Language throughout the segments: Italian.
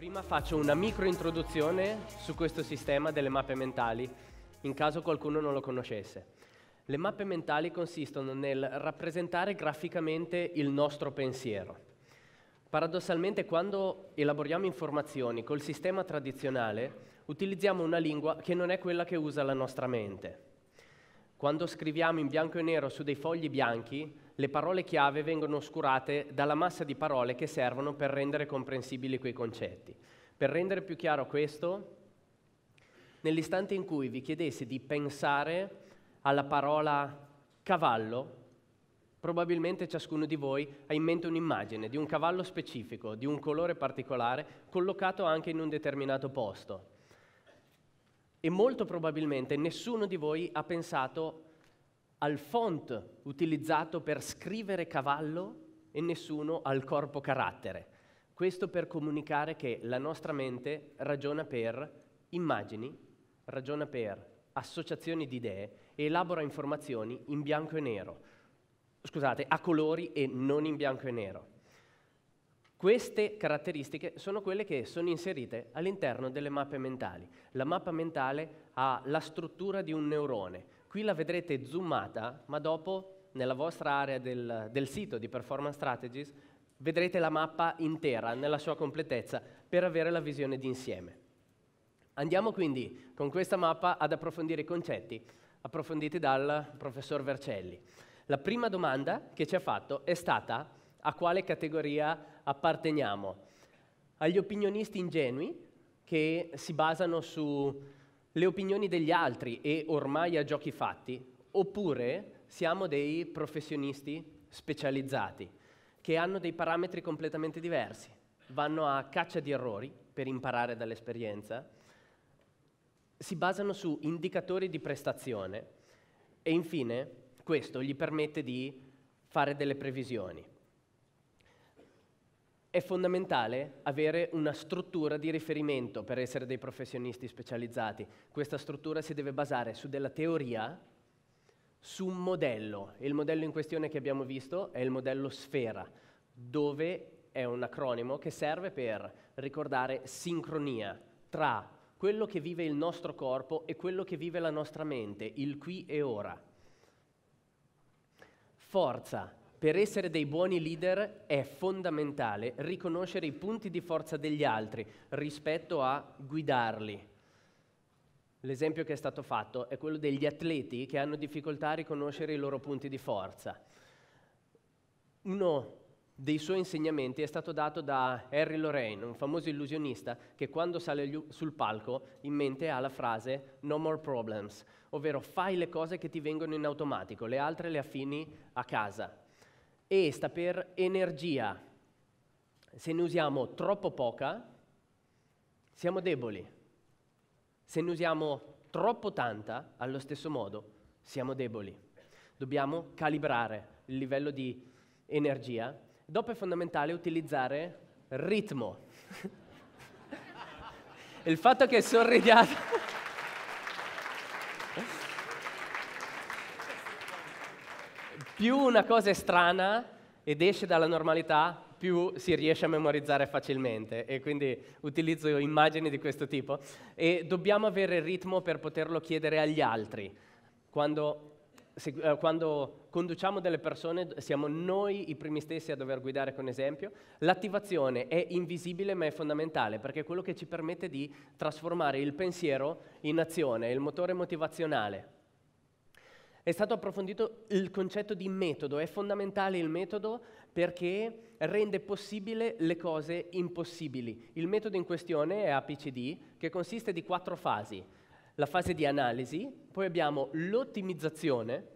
Prima faccio una micro introduzione su questo sistema delle mappe mentali, in caso qualcuno non lo conoscesse. Le mappe mentali consistono nel rappresentare graficamente il nostro pensiero. Paradossalmente, quando elaboriamo informazioni col sistema tradizionale, utilizziamo una lingua che non è quella che usa la nostra mente. Quando scriviamo in bianco e nero su dei fogli bianchi, le parole chiave vengono oscurate dalla massa di parole che servono per rendere comprensibili quei concetti. Per rendere più chiaro questo, nell'istante in cui vi chiedessi di pensare alla parola cavallo, probabilmente ciascuno di voi ha in mente un'immagine di un cavallo specifico, di un colore particolare, collocato anche in un determinato posto. E molto probabilmente nessuno di voi ha pensato al font utilizzato per scrivere cavallo e nessuno al corpo carattere. Questo per comunicare che la nostra mente ragiona per immagini, ragiona per associazioni di idee e elabora informazioni in bianco e nero. Scusate, a colori e non in bianco e nero. Queste caratteristiche sono quelle che sono inserite all'interno delle mappe mentali. La mappa mentale ha la struttura di un neurone, Qui la vedrete zoomata, ma dopo nella vostra area del, del sito di Performance Strategies vedrete la mappa intera nella sua completezza per avere la visione d'insieme. Andiamo quindi con questa mappa ad approfondire i concetti approfonditi dal professor Vercelli. La prima domanda che ci ha fatto è stata a quale categoria apparteniamo. Agli opinionisti ingenui che si basano su le opinioni degli altri e ormai a giochi fatti, oppure siamo dei professionisti specializzati che hanno dei parametri completamente diversi, vanno a caccia di errori per imparare dall'esperienza, si basano su indicatori di prestazione e infine questo gli permette di fare delle previsioni è fondamentale avere una struttura di riferimento per essere dei professionisti specializzati. Questa struttura si deve basare su della teoria, su un modello. Il modello in questione che abbiamo visto è il modello sfera, dove è un acronimo che serve per ricordare sincronia tra quello che vive il nostro corpo e quello che vive la nostra mente, il qui e ora. Forza, per essere dei buoni leader è fondamentale riconoscere i punti di forza degli altri rispetto a guidarli. L'esempio che è stato fatto è quello degli atleti che hanno difficoltà a riconoscere i loro punti di forza. Uno dei suoi insegnamenti è stato dato da Harry Lorraine, un famoso illusionista che quando sale sul palco in mente ha la frase no more problems, ovvero fai le cose che ti vengono in automatico, le altre le affini a casa. E sta per energia. Se ne usiamo troppo poca, siamo deboli. Se ne usiamo troppo tanta, allo stesso modo, siamo deboli. Dobbiamo calibrare il livello di energia. Dopo è fondamentale utilizzare ritmo. il fatto che sorridiate... più una cosa è strana ed esce dalla normalità, più si riesce a memorizzare facilmente e quindi utilizzo immagini di questo tipo e dobbiamo avere il ritmo per poterlo chiedere agli altri. Quando, se, eh, quando conduciamo delle persone siamo noi i primi stessi a dover guidare con esempio. L'attivazione è invisibile ma è fondamentale perché è quello che ci permette di trasformare il pensiero in azione, il motore motivazionale. È stato approfondito il concetto di metodo, è fondamentale il metodo perché rende possibile le cose impossibili. Il metodo in questione è APCD che consiste di quattro fasi. La fase di analisi, poi abbiamo l'ottimizzazione,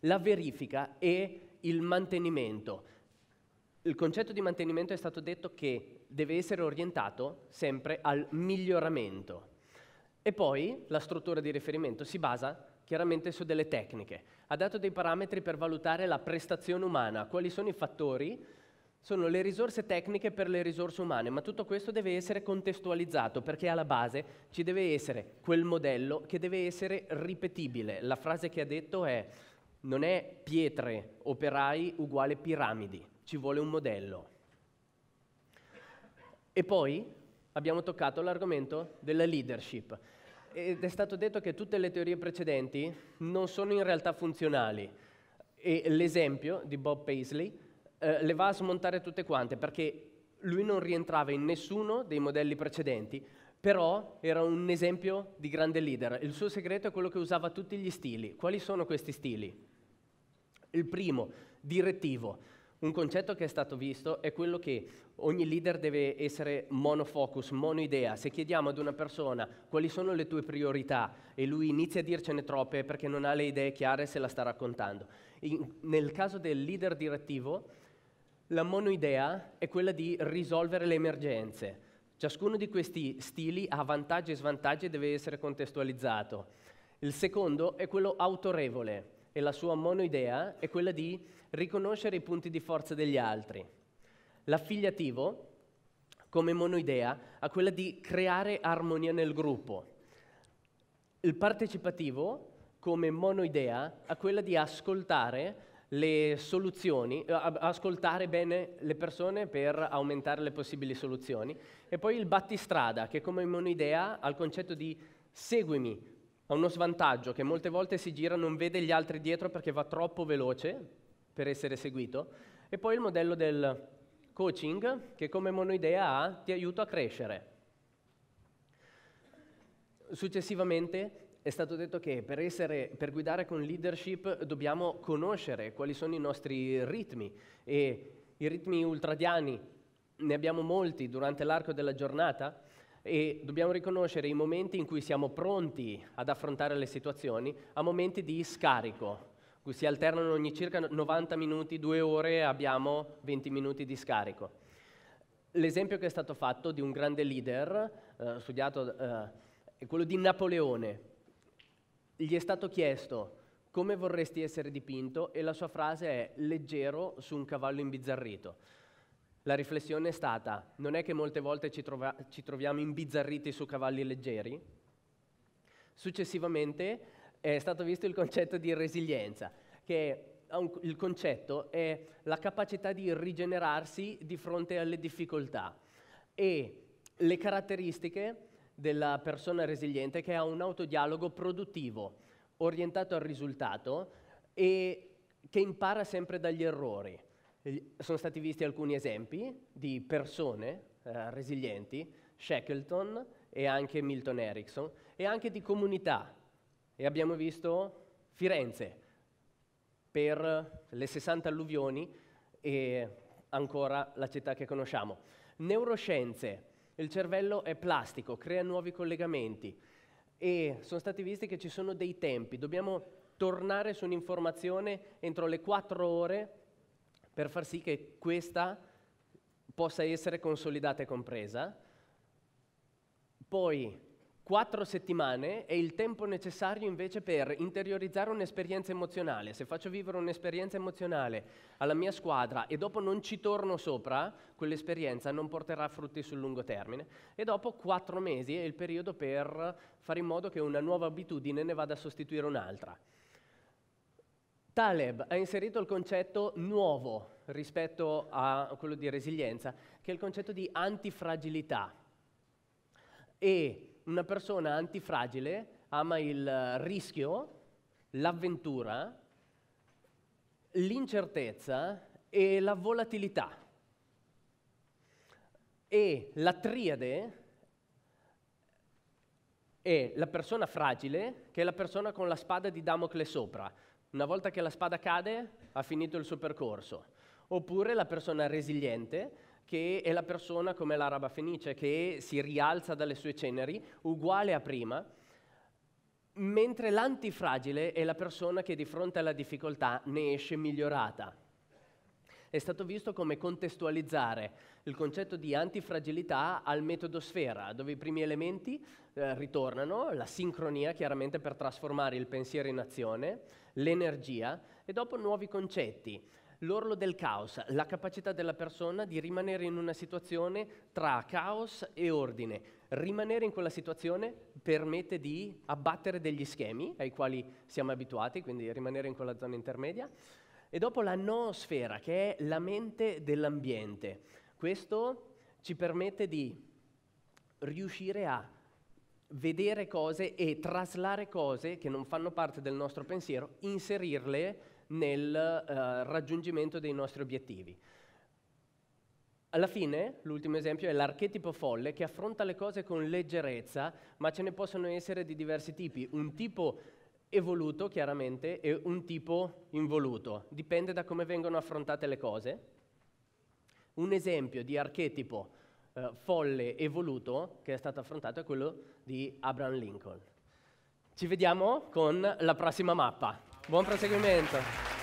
la verifica e il mantenimento. Il concetto di mantenimento è stato detto che deve essere orientato sempre al miglioramento. E poi la struttura di riferimento si basa chiaramente su delle tecniche. Ha dato dei parametri per valutare la prestazione umana, quali sono i fattori, sono le risorse tecniche per le risorse umane, ma tutto questo deve essere contestualizzato perché alla base ci deve essere quel modello che deve essere ripetibile. La frase che ha detto è non è pietre, operai uguale piramidi, ci vuole un modello. E poi abbiamo toccato l'argomento della leadership ed è stato detto che tutte le teorie precedenti non sono in realtà funzionali. E l'esempio di Bob Paisley eh, le va a smontare tutte quante perché lui non rientrava in nessuno dei modelli precedenti, però era un esempio di grande leader. Il suo segreto è quello che usava tutti gli stili. Quali sono questi stili? Il primo, direttivo un concetto che è stato visto è quello che ogni leader deve essere monofocus, monoidea. Se chiediamo ad una persona quali sono le tue priorità e lui inizia a dircene troppe perché non ha le idee chiare se la sta raccontando. In, nel caso del leader direttivo, la monoidea è quella di risolvere le emergenze. Ciascuno di questi stili ha vantaggi e svantaggi e deve essere contestualizzato. Il secondo è quello autorevole, e la sua monoidea è quella di riconoscere i punti di forza degli altri. L'affiliativo, come monoidea, ha quella di creare armonia nel gruppo. Il partecipativo, come monoidea, ha quella di ascoltare le soluzioni, eh, ascoltare bene le persone per aumentare le possibili soluzioni. E poi il battistrada, che come monoidea ha il concetto di seguimi, ha uno svantaggio che molte volte si gira, non vede gli altri dietro perché va troppo veloce per essere seguito. E poi il modello del coaching che come monoidea ha ti aiuta a crescere. Successivamente è stato detto che per, essere, per, guidare con leadership dobbiamo conoscere quali sono i nostri ritmi e i ritmi ultradiani ne abbiamo molti durante l'arco della giornata e dobbiamo riconoscere i momenti in cui siamo pronti ad affrontare le situazioni a momenti di scarico, cui si alternano ogni circa 90 minuti, due ore, abbiamo 20 minuti di scarico. L'esempio che è stato fatto di un grande leader, eh, studiato, eh, è quello di Napoleone. Gli è stato chiesto come vorresti essere dipinto e la sua frase è leggero su un cavallo imbizzarrito la riflessione è stata, non è che molte volte ci, trova, ci troviamo imbizzarriti su cavalli leggeri? Successivamente è stato visto il concetto di resilienza, che il concetto è la capacità di rigenerarsi di fronte alle difficoltà e le caratteristiche della persona resiliente che ha un autodialogo produttivo, orientato al risultato e che impara sempre dagli errori. Eh, sono stati visti alcuni esempi di persone eh, resilienti, Shackleton e anche Milton Erickson, e anche di comunità. E abbiamo visto Firenze per le 60 alluvioni e ancora la città che conosciamo. Neuroscienze, il cervello è plastico, crea nuovi collegamenti e sono stati visti che ci sono dei tempi, dobbiamo tornare su un'informazione entro le 4 ore per far sì che questa possa essere consolidata e compresa. Poi quattro settimane è il tempo necessario invece per interiorizzare un'esperienza emozionale. Se faccio vivere un'esperienza emozionale alla mia squadra e dopo non ci torno sopra, quell'esperienza non porterà frutti sul lungo termine. E dopo quattro mesi è il periodo per fare in modo che una nuova abitudine ne vada a sostituire un'altra. Taleb ha inserito il concetto nuovo rispetto a quello di resilienza, che è il concetto di antifragilità. E una persona antifragile ama il rischio, l'avventura, l'incertezza e la volatilità. E la triade è la persona fragile, che è la persona con la spada di Damocle sopra, una volta che la spada cade, ha finito il suo percorso. Oppure la persona resiliente, che è la persona come l'araba fenice, che si rialza dalle sue ceneri, uguale a prima, mentre l'antifragile è la persona che di fronte alla difficoltà ne esce migliorata. È stato visto come contestualizzare il concetto di antifragilità al metodo sfera, dove i primi elementi eh, ritornano, la sincronia chiaramente per trasformare il pensiero in azione, l'energia e dopo nuovi concetti. L'orlo del caos, la capacità della persona di rimanere in una situazione tra caos e ordine. Rimanere in quella situazione permette di abbattere degli schemi ai quali siamo abituati, quindi rimanere in quella zona intermedia. E dopo la noosfera, che è la mente dell'ambiente. Questo ci permette di riuscire a vedere cose e traslare cose che non fanno parte del nostro pensiero, inserirle nel eh, raggiungimento dei nostri obiettivi. Alla fine, l'ultimo esempio è l'archetipo folle che affronta le cose con leggerezza, ma ce ne possono essere di diversi tipi. Un tipo evoluto, chiaramente, e un tipo involuto. Dipende da come vengono affrontate le cose. Un esempio di archetipo eh, folle e voluto che è stato affrontato è quello di Abraham Lincoln. Ci vediamo con la prossima mappa. Buon proseguimento.